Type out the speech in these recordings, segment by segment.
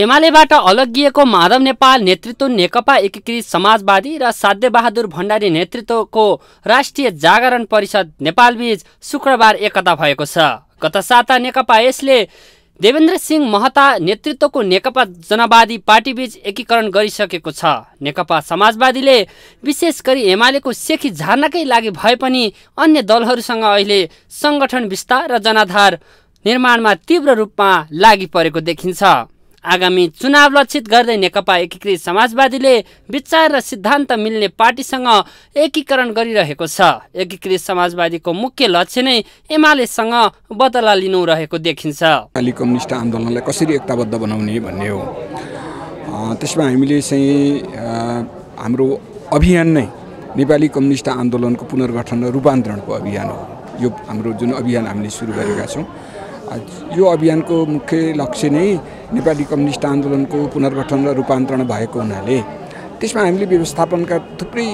एमालेबाट अलगिएको माधव नेपाल नेतृत्व नेकपा एकीकृत समाजवादी र साध्यबहादुर भण्डारी नेतृत्वको राष्ट्रिय जागरण परिषद नेपालबीच शुक्रबार एकता भएको छ गत साता नेकपा यसले देवेन्द्र सिंह महता नेतृत्वको नेकपा जनवादी पार्टीबीच एकीकरण गरिसकेको छ नेकपा समाजवादीले विशेष गरी एमालेको सेखी झार्नकै लागि भए पनि अन्य दलहरूसँग अहिले सङ्गठन विस्तार र जनाधार निर्माणमा तीव्र रूपमा लागि परेको देखिन्छ आगामी चुनाव लक्षित गर्दै नेकपा एकीकृत समाजवादीले विचार र सिद्धान्त मिल्ने पार्टीसँग एकीकरण गरिरहेको छ एकीकृत समाजवादीको मुख्य लक्ष्य नै एमालेसँग बदला लिनु रहेको देखिन्छ नेपाली कम्युनिस्ट आन्दोलनलाई कसरी एकताबद्ध बनाउने भन्ने हो त्यसमा हामीले चाहिँ हाम्रो अभियान नै नेपाली कम्युनिस्ट आन्दोलनको पुनर्गठन र रूपान्तरणको अभियान हो यो हाम्रो जुन अभियान हामीले सुरु गरेका छौँ यो अभियानको मुख्य लक्ष्य नै नेपाली कम्युनिस्ट आन्दोलनको पुनर्गठन र रूपान्तरण भएको हुनाले त्यसमा हामीले व्यवस्थापनका थुप्रै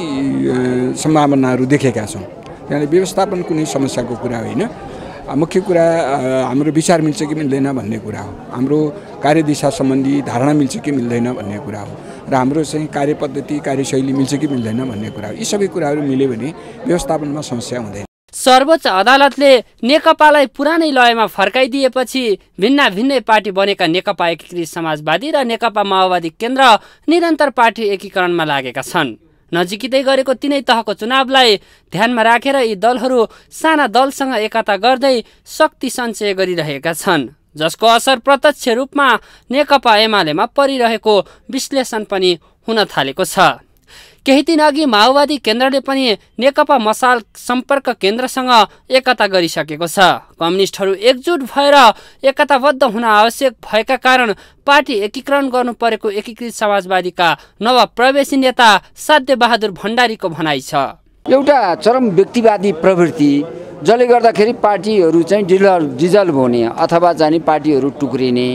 सम्भावनाहरू देखेका छौँ त्यहाँले व्यवस्थापन कुनै समस्याको कुरा होइन मुख्य कुरा हाम्रो विचार मिल्छ कि मिल्दैन भन्ने कुरा हो हाम्रो कार्यदिशा सम्बन्धी धारणा मिल्छ कि मिल्दैन भन्ने कुरा हो र हाम्रो चाहिँ कार्यपद्धति कार्यशैली मिल्छ कि मिल्दैन भन्ने कुरा हो यी सबै कुराहरू मिल्यो भने व्यवस्थापनमा समस्या हुँदैन सर्वोच्च अदालतले नेकपालाई पुरानै लयमा फर्काइदिएपछि भिन्ना भिन्नै पार्टी बनेका नेकपा एकीकृत समाजवादी र नेकपा माओवादी केन्द्र निरन्तर पार्टी एकीकरणमा लागेका छन् नजिकै गरेको तिनै तहको चुनावलाई ध्यानमा राखेर रा यी दलहरू साना दलसँग एकता गर्दै शक्ति सञ्चय गरिरहेका छन् जसको असर प्रत्यक्ष रूपमा नेकपा एमालेमा परिरहेको विश्लेषण पनि हुन थालेको छ केही दिन अघि माओवादी केन्द्रले पनि नेकपा मसाल सम्पर्क केन्द्रसँग एकता गरिसकेको छ कम्युनिस्टहरू एकजुट भएर एकताबद्ध हुन आवश्यक भएका कारण पार्टी एकीकरण गर्नु परेको एकीकृत समाजवादीका नवप्रवेशी नेता साध्यबहादुर भण्डारीको भनाइ छ एउटा चरम व्यक्तिवादी प्रवृत्ति जसले गर्दाखेरि पार्टीहरू चाहिँ डिजल्भ डिजल्भ हुने अथवा जाने पार्टीहरू टुक्रिने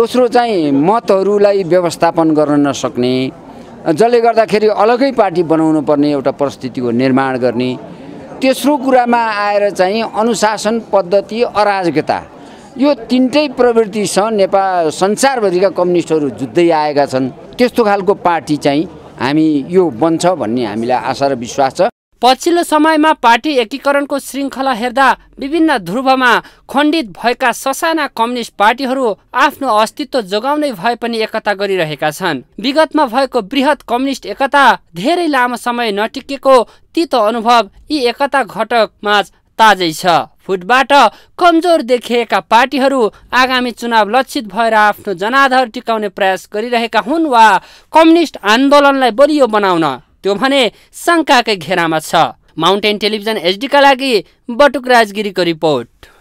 दोस्रो चाहिँ मतहरूलाई व्यवस्थापन गर्न नसक्ने जसले गर्दाखेरि अलग्गै पार्टी बनाउनु पर्ने एउटा परिस्थितिको निर्माण गर्ने तेस्रो कुरामा आएर चाहिँ अनुशासन पद्धति अराजकता यो तिनटै प्रवृत्तिसँग नेपाल संसारभरिका कम्युनिस्टहरू जुत्दै आएका छन् त्यस्तो खालको पार्टी चाहिँ हामी यो बन्छ भन्ने हामीलाई आशा र विश्वास छ पछिल्लो समयमा पार्टी एकीकरणको श्रृङ्खला हेर्दा विभिन्न ध्रुवमा खण्डित भएका ससाना कम्युनिस्ट पार्टीहरू आफ्नो अस्तित्व जोगाउनै भए पनि एकता गरिरहेका छन् विगतमा भएको वृहत कम्युनिस्ट एकता धेरै लामो समय नटिकेको तितो अनुभव यी एकता घटकमाझ ताजै छ फुटबाट कमजोर देखिएका पार्टीहरू आगामी चुनाव लक्षित भएर आफ्नो जनाधार टिकाउने प्रयास गरिरहेका हुन् वा कम्युनिस्ट आन्दोलनलाई बलियो बनाउन त्यो भने शङ्काकै घेरामा छ माउन्टेन टेलिभिजन एचडीका लागि बटुक राजगिरीको रिपोर्ट